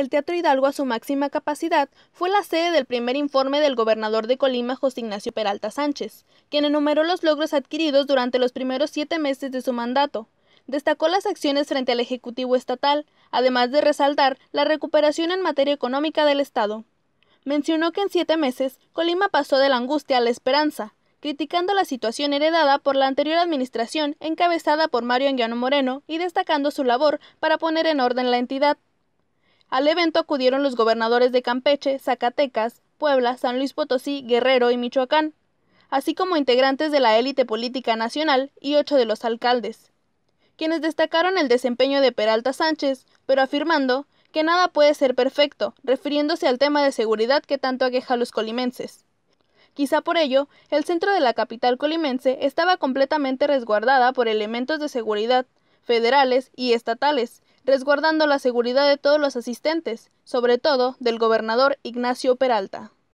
el Teatro Hidalgo a su máxima capacidad fue la sede del primer informe del gobernador de Colima, José Ignacio Peralta Sánchez, quien enumeró los logros adquiridos durante los primeros siete meses de su mandato. Destacó las acciones frente al Ejecutivo Estatal, además de resaltar la recuperación en materia económica del Estado. Mencionó que en siete meses Colima pasó de la angustia a la esperanza, criticando la situación heredada por la anterior administración encabezada por Mario Anguiano Moreno y destacando su labor para poner en orden la entidad. Al evento acudieron los gobernadores de Campeche, Zacatecas, Puebla, San Luis Potosí, Guerrero y Michoacán, así como integrantes de la élite política nacional y ocho de los alcaldes, quienes destacaron el desempeño de Peralta Sánchez, pero afirmando que nada puede ser perfecto, refiriéndose al tema de seguridad que tanto aqueja a los colimenses. Quizá por ello, el centro de la capital colimense estaba completamente resguardada por elementos de seguridad, federales y estatales, resguardando la seguridad de todos los asistentes, sobre todo del gobernador Ignacio Peralta.